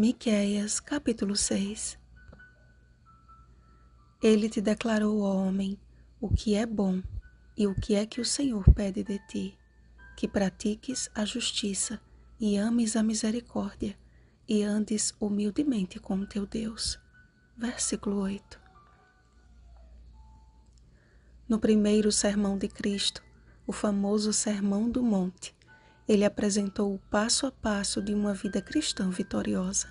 Miqueias, capítulo 6. Ele te declarou, ó homem, o que é bom e o que é que o Senhor pede de ti, que pratiques a justiça e ames a misericórdia e andes humildemente com teu Deus. Versículo 8. No primeiro sermão de Cristo, o famoso Sermão do Monte, ele apresentou o passo a passo de uma vida cristã vitoriosa.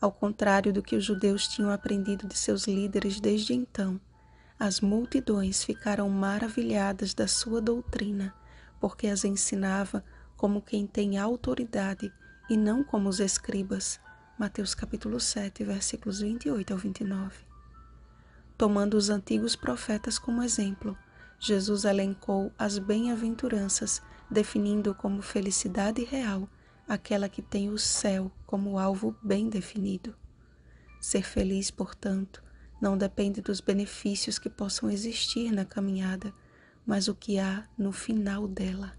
Ao contrário do que os judeus tinham aprendido de seus líderes desde então, as multidões ficaram maravilhadas da sua doutrina, porque as ensinava como quem tem autoridade e não como os escribas. Mateus capítulo 7, versículos 28 ao 29. Tomando os antigos profetas como exemplo, Jesus elencou as bem-aventuranças definindo como felicidade real aquela que tem o céu como alvo bem definido. Ser feliz, portanto, não depende dos benefícios que possam existir na caminhada, mas o que há no final dela.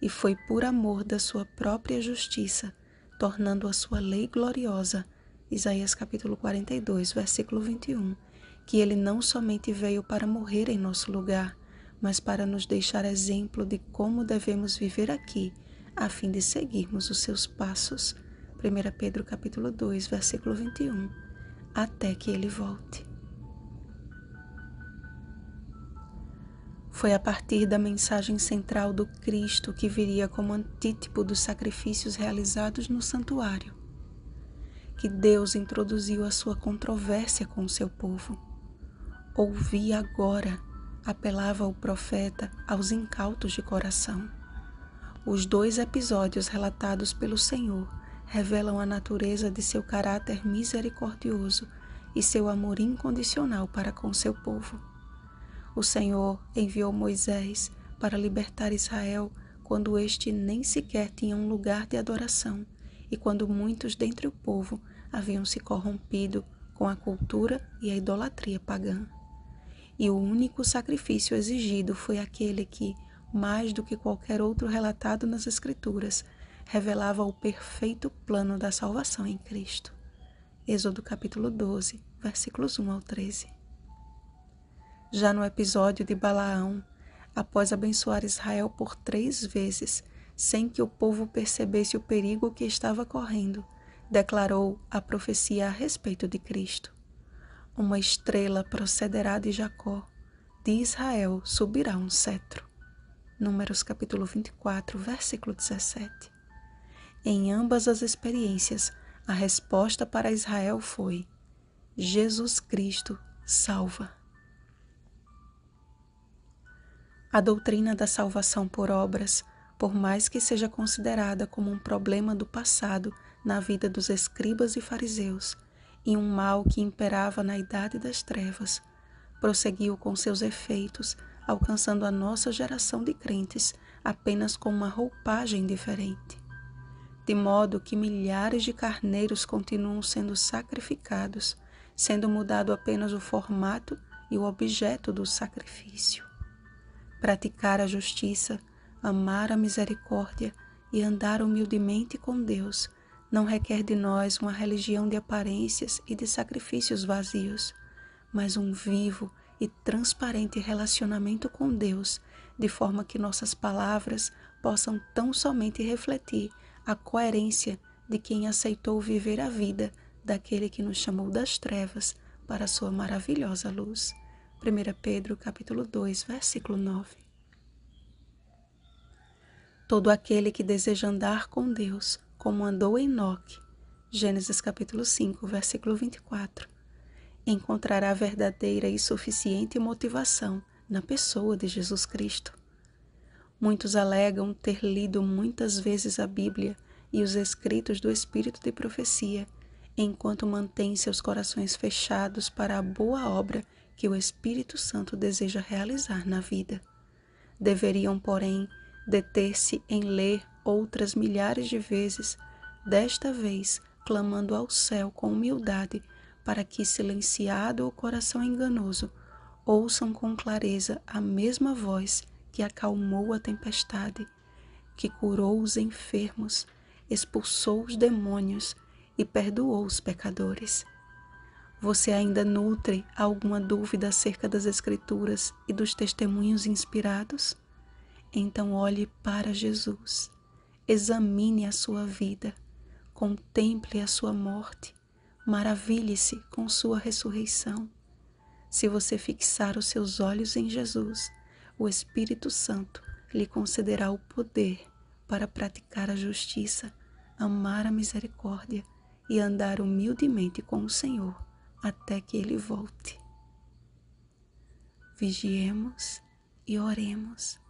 E foi por amor da sua própria justiça, tornando a sua lei gloriosa, Isaías capítulo 42, versículo 21, que ele não somente veio para morrer em nosso lugar, mas para nos deixar exemplo de como devemos viver aqui, a fim de seguirmos os seus passos. 1 Pedro capítulo 2, versículo 21, até que ele volte. Foi a partir da mensagem central do Cristo que viria como antítipo dos sacrifícios realizados no santuário, que Deus introduziu a sua controvérsia com o seu povo. Ouvi agora apelava o profeta aos incautos de coração. Os dois episódios relatados pelo Senhor revelam a natureza de seu caráter misericordioso e seu amor incondicional para com seu povo. O Senhor enviou Moisés para libertar Israel quando este nem sequer tinha um lugar de adoração e quando muitos dentre o povo haviam se corrompido com a cultura e a idolatria pagã e o único sacrifício exigido foi aquele que, mais do que qualquer outro relatado nas Escrituras, revelava o perfeito plano da salvação em Cristo. Êxodo capítulo 12, versículos 1 ao 13. Já no episódio de Balaão, após abençoar Israel por três vezes, sem que o povo percebesse o perigo que estava correndo, declarou a profecia a respeito de Cristo. Uma estrela procederá de Jacó, de Israel subirá um cetro. Números capítulo 24, versículo 17. Em ambas as experiências, a resposta para Israel foi: Jesus Cristo salva. A doutrina da salvação por obras, por mais que seja considerada como um problema do passado na vida dos escribas e fariseus, e um mal que imperava na idade das trevas prosseguiu com seus efeitos, alcançando a nossa geração de crentes apenas com uma roupagem diferente. De modo que milhares de carneiros continuam sendo sacrificados, sendo mudado apenas o formato e o objeto do sacrifício. Praticar a justiça, amar a misericórdia e andar humildemente com Deus não requer de nós uma religião de aparências e de sacrifícios vazios, mas um vivo e transparente relacionamento com Deus, de forma que nossas palavras possam tão somente refletir a coerência de quem aceitou viver a vida daquele que nos chamou das trevas para a sua maravilhosa luz. 1 Pedro capítulo 2, versículo 9. Todo aquele que deseja andar com Deus como andou Enoque, Gênesis capítulo 5, versículo 24, encontrará verdadeira e suficiente motivação na pessoa de Jesus Cristo. Muitos alegam ter lido muitas vezes a Bíblia e os escritos do Espírito de profecia, enquanto mantêm seus corações fechados para a boa obra que o Espírito Santo deseja realizar na vida. Deveriam, porém, deter-se em ler outras milhares de vezes, desta vez clamando ao céu com humildade, para que, silenciado o coração enganoso, ouçam com clareza a mesma voz que acalmou a tempestade, que curou os enfermos, expulsou os demônios e perdoou os pecadores. Você ainda nutre alguma dúvida acerca das Escrituras e dos testemunhos inspirados? Então olhe para Jesus, examine a sua vida, contemple a sua morte, maravilhe-se com sua ressurreição. Se você fixar os seus olhos em Jesus, o Espírito Santo lhe concederá o poder para praticar a justiça, amar a misericórdia e andar humildemente com o Senhor até que ele volte. Vigiemos e oremos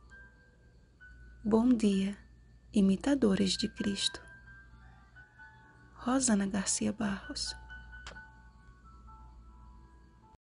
Bom dia, imitadores de Cristo. Rosana Garcia Barros